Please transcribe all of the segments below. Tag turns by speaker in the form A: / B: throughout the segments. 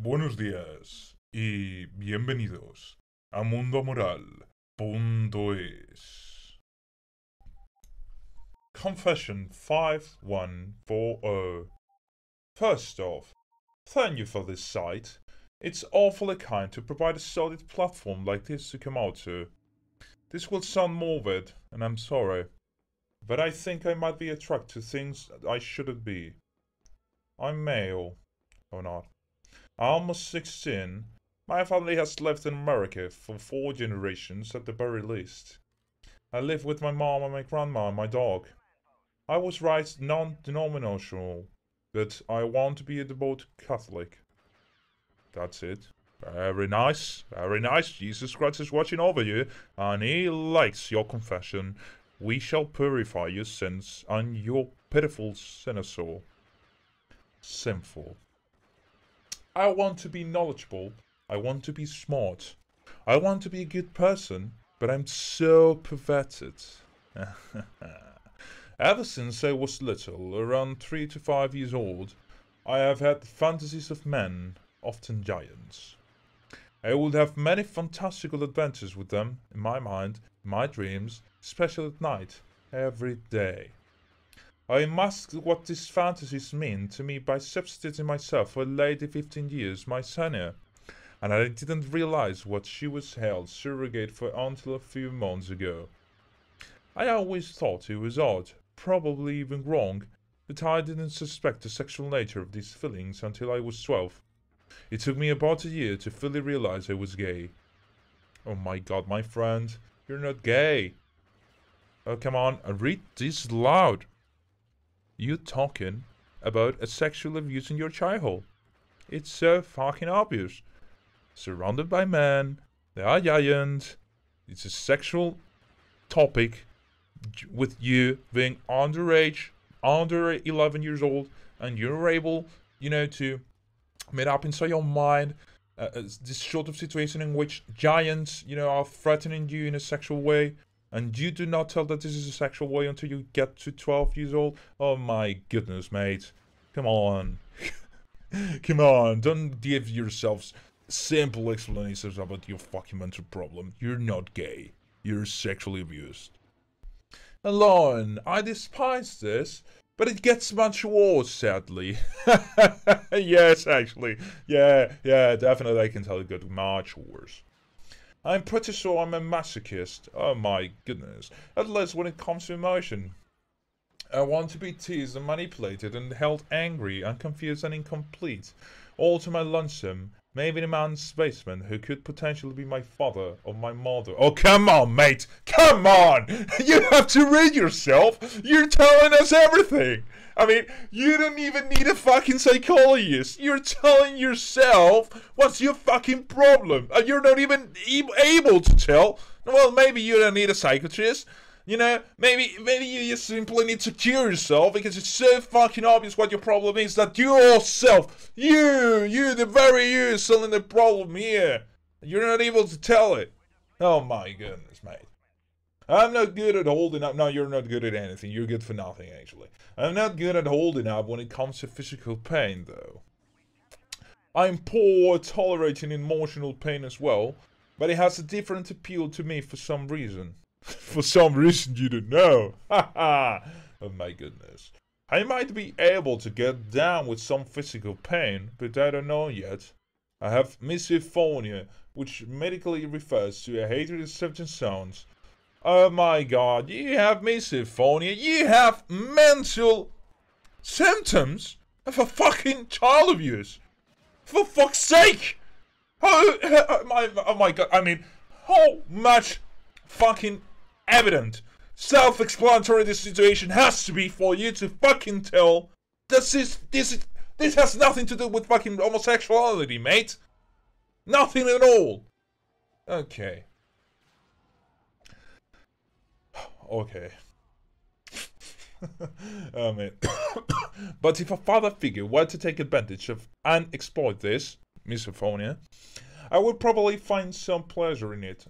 A: Buenos días y bienvenidos a mundoamoral.es. Confession 5140. First off, thank you for this site. It's awfully kind to provide a solid platform like this to come out to. This will sound morbid, and I'm sorry, but I think I might be attracted to things I shouldn't be. I'm male, or not. I'm Almost sixteen, my family has lived in America for four generations at the very least. I live with my mom and my grandma and my dog. I was raised non-denominational, but I want to be a devout Catholic. That's it. Very nice, very nice. Jesus Christ is watching over you, and he likes your confession. We shall purify your sins and your pitiful sinner soul. Sinful. I want to be knowledgeable. I want to be smart. I want to be a good person, but I'm so perverted. Ever since I was little, around three to five years old, I have had fantasies of men, often giants. I would have many fantastical adventures with them, in my mind, in my dreams, especially at night, every day. I masked what these fantasies mean to me by substituting myself for a lady 15 years my senior, and I didn't realize what she was held surrogate for until a few months ago. I always thought it was odd, probably even wrong, but I didn't suspect the sexual nature of these feelings until I was 12. It took me about a year to fully realize I was gay. Oh my god, my friend, you're not gay. Oh, come on, read this loud you talking about a sexual abuse in your childhood. It's so fucking obvious. Surrounded by men, they are giants. It's a sexual topic with you being underage, under 11 years old, and you're able, you know, to make up inside your mind uh, uh, this sort of situation in which giants, you know, are threatening you in a sexual way and you do not tell that this is a sexual way until you get to 12 years old? Oh my goodness, mate. Come on. Come on, don't give yourselves simple explanations about your fucking mental problem. You're not gay. You're sexually abused. Alone, I despise this, but it gets much worse, sadly. yes, actually. Yeah, yeah, definitely I can tell it got much worse. I'm pretty sure I'm a masochist. Oh my goodness. At least when it comes to emotion. I want to be teased and manipulated and held angry and confused and incomplete. All to my lonesome. Maybe the man's spaceman who could potentially be my father or my mother. Oh, come on, mate! Come on! You have to read yourself! You're telling us everything! I mean, you don't even need a fucking psychologist! You're telling yourself what's your fucking problem! And you're not even able to tell! Well, maybe you don't need a psychiatrist. You know, maybe maybe you just simply need to cure yourself because it's so fucking obvious what your problem is that yourself, you, you, the very you, is selling the problem here. You're not able to tell it. Oh my goodness, mate. I'm not good at holding up. No, you're not good at anything. You're good for nothing, actually. I'm not good at holding up when it comes to physical pain, though. I'm poor at tolerating emotional pain as well, but it has a different appeal to me for some reason for some reason you don't know. ha ha! oh my goodness. I might be able to get down with some physical pain, but I don't know yet. I have misophonia, which medically refers to a hatred of certain sounds. Oh my god, you have misophonia, you have mental symptoms of a fucking child abuse. For fuck's sake! Oh, oh, my, oh my god, I mean, how much fucking evident. Self explanatory this situation has to be for you to fucking tell this is this is this has nothing to do with fucking homosexuality, mate. Nothing at all. Okay. Okay. oh man. but if a father figure were to take advantage of and exploit this misophonia, I would probably find some pleasure in it.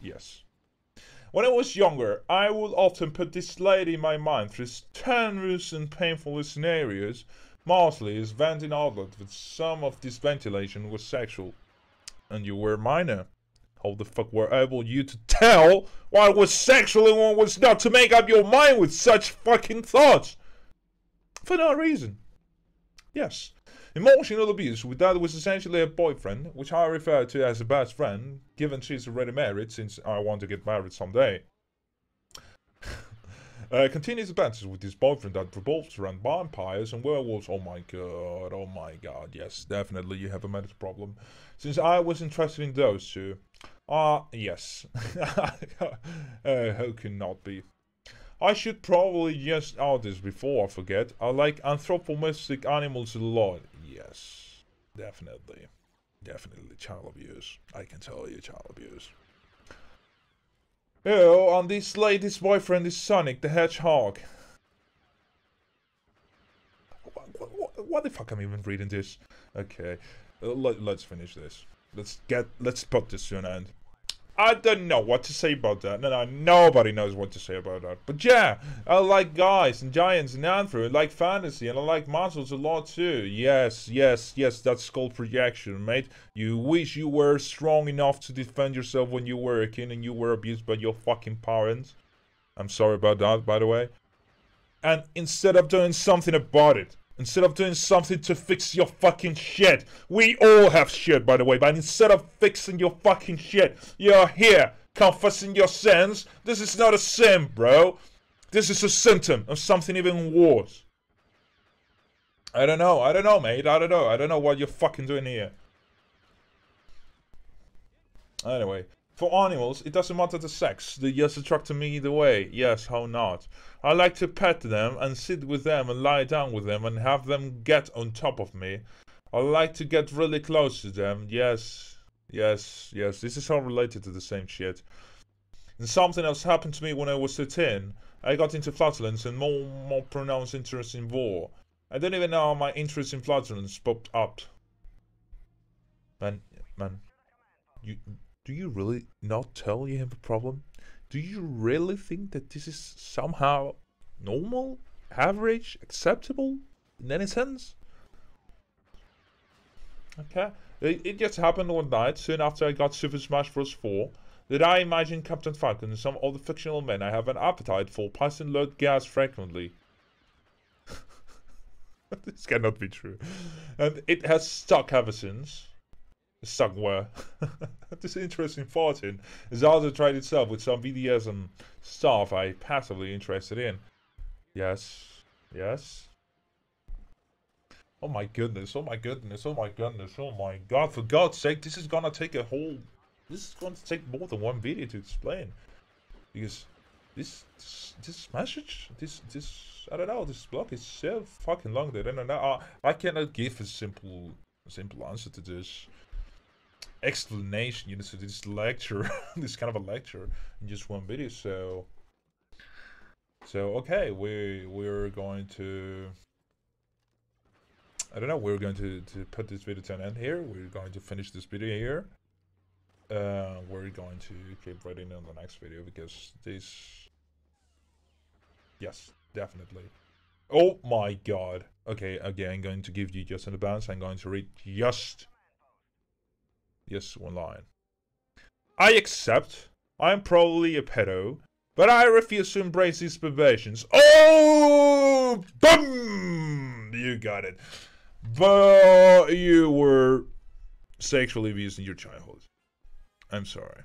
A: Yes. When I was younger, I would often put this lady in my mind through strenuous and painful scenarios. Mostly as venting outlet, but some of this ventilation was sexual. And you were minor. How the fuck were able you to tell what was sexual and what was not to make up your mind with such fucking thoughts? For no reason. Yes, Emotional abuse with that was essentially a boyfriend, which I refer to as a best friend, given she's already married since I want to get married someday. uh, continuous advances with this boyfriend that revolves around vampires and werewolves. Oh my god, oh my god, yes, definitely you have a mental problem. Since I was interested in those two. Ah, uh, yes. uh, how can not be? I should probably just out oh, this before I forget. I like anthropomorphic animals a lot yes. Definitely. Definitely child abuse. I can tell you child abuse. Oh, on this lady's boyfriend is Sonic the Hedgehog. What the fuck am I even reading this? Okay, uh, let, us finish this. Let's get, let's put this to an end. I don't know what to say about that. No, no, nobody knows what to say about that. But yeah, I like guys and giants and anthro. I like fantasy and I like monsters a lot too. Yes, yes, yes, that's called projection, mate. You wish you were strong enough to defend yourself when you were a kid and you were abused by your fucking parents. I'm sorry about that, by the way. And instead of doing something about it, Instead of doing something to fix your fucking shit. We all have shit, by the way, but instead of fixing your fucking shit, you're here confessing your sins. This is not a sin, bro. This is a symptom of something even worse. I don't know. I don't know, mate. I don't know. I don't know what you're fucking doing here. Anyway, for animals, it doesn't matter the sex, they just attract me either way, yes, how not. I like to pet them and sit with them and lie down with them and have them get on top of me. I like to get really close to them, yes, yes, yes, this is all related to the same shit. And something else happened to me when I was 13. I got into flatulence and more more pronounced interest in war. I don't even know how my interest in flatulence popped up. Man, man, you do you really not tell you have a problem? Do you really think that this is somehow normal, average, acceptable in any sense? Okay, it, it just happened one night soon after I got Super Smash Bros. 4 that I imagined Captain Falcon and some other fictional men I have an appetite for passing load gas frequently. this cannot be true. And it has stuck ever since somewhere. this interest in farting is also tried itself with some BDSM stuff I passively interested in. Yes. Yes. Oh my goodness, oh my goodness, oh my goodness, oh my god, for god's sake, this is gonna take a whole... This is gonna take more than one video to explain. Because this, this, this message, this, this, I don't know, this block is so fucking long that I don't know, I, I cannot give a simple, simple answer to this explanation, you know, so this lecture, this kind of a lecture in just one video. So, so okay, we we're going to. I don't know. We're going to to put this video to an end here. We're going to finish this video here. Uh, we're going to keep writing on the next video because this. Yes, definitely. Oh my god. Okay, again, I'm going to give you just an advance. I'm going to read just Yes, one line. I accept. I am probably a pedo, but I refuse to embrace these perversions. Oh, boom! You got it. But you were sexually abused in your childhood. I'm sorry.